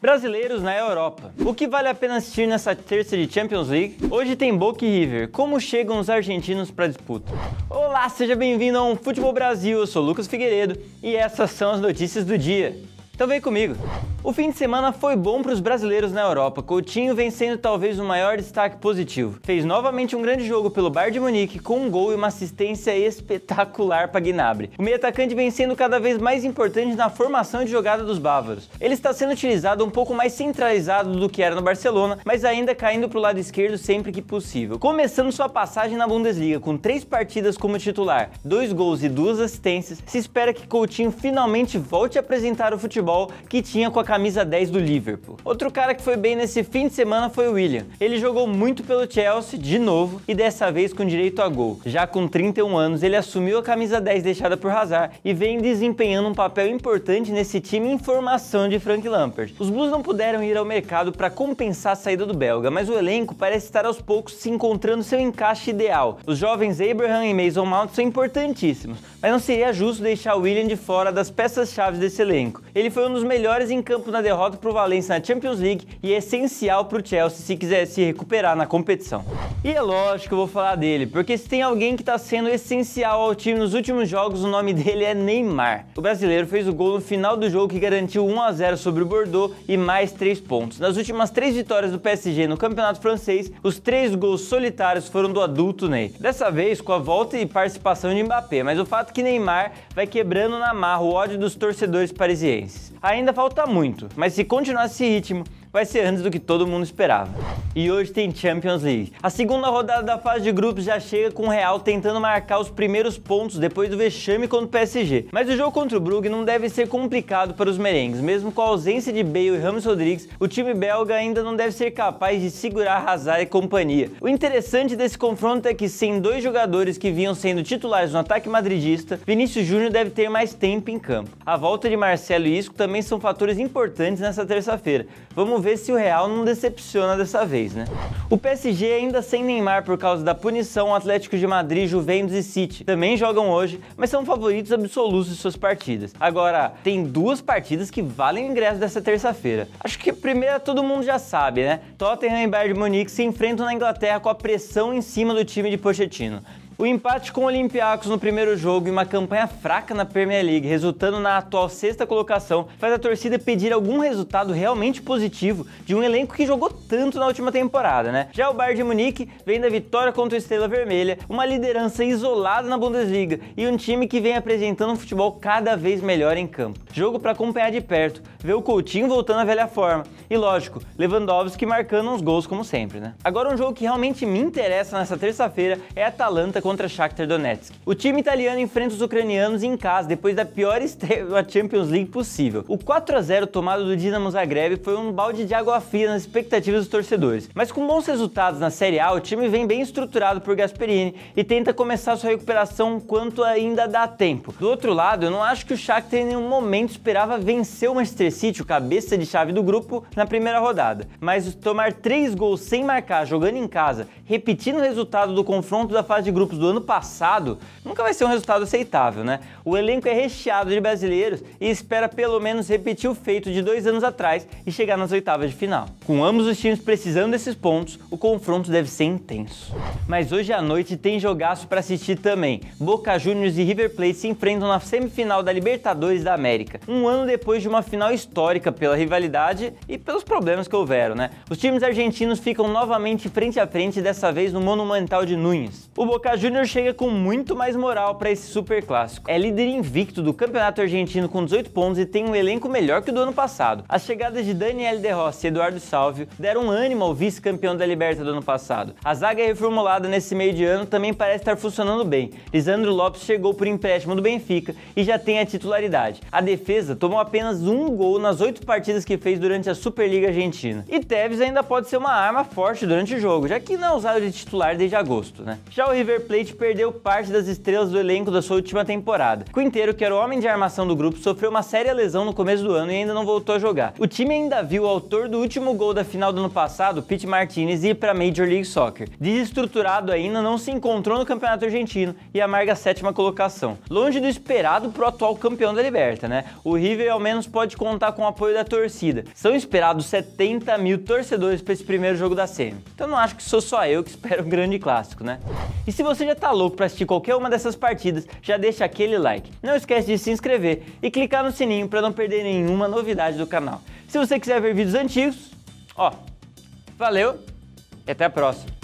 brasileiros na Europa. O que vale a pena assistir nessa terça de Champions League? Hoje tem Boca e River. Como chegam os argentinos para disputa? Olá, seja bem-vindo ao Futebol Brasil. Eu sou Lucas Figueiredo e essas são as notícias do dia. Então vem comigo. O fim de semana foi bom para os brasileiros na Europa, Coutinho vencendo talvez o maior destaque positivo. Fez novamente um grande jogo pelo Bayern de Munique com um gol e uma assistência espetacular para Gnabry. O meio atacante vem sendo cada vez mais importante na formação de jogada dos bávaros. Ele está sendo utilizado um pouco mais centralizado do que era no Barcelona, mas ainda caindo para o lado esquerdo sempre que possível. Começando sua passagem na Bundesliga com três partidas como titular, dois gols e duas assistências, se espera que Coutinho finalmente volte a apresentar o futebol que tinha com a camisa 10 do Liverpool. Outro cara que foi bem nesse fim de semana foi o William. Ele jogou muito pelo Chelsea de novo e dessa vez com direito a gol. Já com 31 anos, ele assumiu a camisa 10 deixada por Hazard e vem desempenhando um papel importante nesse time em formação de Frank Lampard. Os Blues não puderam ir ao mercado para compensar a saída do belga, mas o elenco parece estar aos poucos se encontrando seu encaixe ideal. Os jovens Abraham e Mason Mount são importantíssimos, mas não seria justo deixar o William de fora das peças-chave desse elenco. Ele foi um dos melhores em campo campo na derrota para o Valencia na Champions League e é essencial para o Chelsea se quiser se recuperar na competição. E é lógico que eu vou falar dele, porque se tem alguém que está sendo essencial ao time nos últimos jogos, o nome dele é Neymar. O brasileiro fez o gol no final do jogo que garantiu 1 a 0 sobre o Bordeaux e mais 3 pontos. Nas últimas 3 vitórias do PSG no Campeonato Francês, os 3 gols solitários foram do adulto Ney. Dessa vez com a volta e participação de Mbappé, mas o fato é que Neymar vai quebrando na marra o ódio dos torcedores parisienses. Ainda falta muito muito. Mas se continuar esse ritmo, vai ser antes do que todo mundo esperava. E hoje tem Champions League. A segunda rodada da fase de grupos já chega com o Real tentando marcar os primeiros pontos depois do vexame contra o PSG. Mas o jogo contra o Brugge não deve ser complicado para os merengues. Mesmo com a ausência de Bale e Ramos Rodrigues, o time belga ainda não deve ser capaz de segurar Hazard e companhia. O interessante desse confronto é que sem dois jogadores que vinham sendo titulares no ataque madridista, Vinícius Júnior deve ter mais tempo em campo. A volta de Marcelo e Isco também são fatores importantes nessa terça-feira. Vamos Vamos ver se o Real não decepciona dessa vez, né? O PSG ainda sem Neymar por causa da punição, Atlético de Madrid, Juventus e City também jogam hoje, mas são favoritos absolutos de suas partidas. Agora, tem duas partidas que valem o ingresso dessa terça-feira. Acho que a primeira todo mundo já sabe, né? Tottenham e Bayern de Munique se enfrentam na Inglaterra com a pressão em cima do time de Pochettino. O empate com o Olympiacos no primeiro jogo e uma campanha fraca na Premier League, resultando na atual sexta colocação, faz a torcida pedir algum resultado realmente positivo de um elenco que jogou tanto na última temporada, né? Já o Bayern de Munique vem da vitória contra o Estrela Vermelha, uma liderança isolada na Bundesliga e um time que vem apresentando um futebol cada vez melhor em campo. Jogo para acompanhar de perto, ver o Coutinho voltando à velha forma e, lógico, Lewandowski marcando uns gols como sempre, né? Agora um jogo que realmente me interessa nessa terça-feira é Atalanta contra contra Shakhtar Donetsk. O time italiano enfrenta os ucranianos em casa depois da pior estreia da Champions League possível. O 4 a 0 tomado do Dinamo Zagreb foi um balde de água fria nas expectativas dos torcedores. Mas com bons resultados na Série A, o time vem bem estruturado por Gasperini e tenta começar sua recuperação quanto ainda dá tempo. Do outro lado, eu não acho que o Shakhtar em nenhum momento esperava vencer o Manchester City, o cabeça de chave do grupo, na primeira rodada. Mas tomar três gols sem marcar jogando em casa, repetindo o resultado do confronto da fase de grupos do ano passado, nunca vai ser um resultado aceitável, né? O elenco é recheado de brasileiros e espera pelo menos repetir o feito de dois anos atrás e chegar nas oitavas de final. Com ambos os times precisando desses pontos, o confronto deve ser intenso. Mas hoje à noite tem jogaço para assistir também. Boca Juniors e River Plate se enfrentam na semifinal da Libertadores da América, um ano depois de uma final histórica pela rivalidade e pelos problemas que houveram, né? Os times argentinos ficam novamente frente a frente, dessa vez no Monumental de Nunes. O Boca Júnior chega com muito mais moral para esse super clássico. É líder invicto do campeonato argentino com 18 pontos e tem um elenco melhor que o do ano passado. As chegadas de Daniel De Rossi e Eduardo Salvio deram ânimo ao vice-campeão da Liberta do ano passado. A zaga reformulada nesse meio de ano também parece estar funcionando bem. Lisandro Lopes chegou por empréstimo do Benfica e já tem a titularidade. A defesa tomou apenas um gol nas oito partidas que fez durante a Superliga Argentina. E Tevez ainda pode ser uma arma forte durante o jogo, já que não é usado de titular desde agosto, né? Já o River Plate perdeu parte das estrelas do elenco da sua última temporada. Quinteiro, que era o homem de armação do grupo, sofreu uma séria lesão no começo do ano e ainda não voltou a jogar. O time ainda viu o autor do último gol da final do ano passado, Pete Martinez, ir para Major League Soccer. Desestruturado ainda, não se encontrou no Campeonato Argentino e amarga a sétima colocação. Longe do esperado para o atual campeão da Liberta, né? O River ao menos pode contar com o apoio da torcida. São esperados 70 mil torcedores para esse primeiro jogo da semi. Então não acho que sou só eu que espero um grande clássico, né? E se você você já tá louco para assistir qualquer uma dessas partidas, já deixa aquele like. Não esquece de se inscrever e clicar no sininho para não perder nenhuma novidade do canal. Se você quiser ver vídeos antigos, ó, valeu e até a próxima.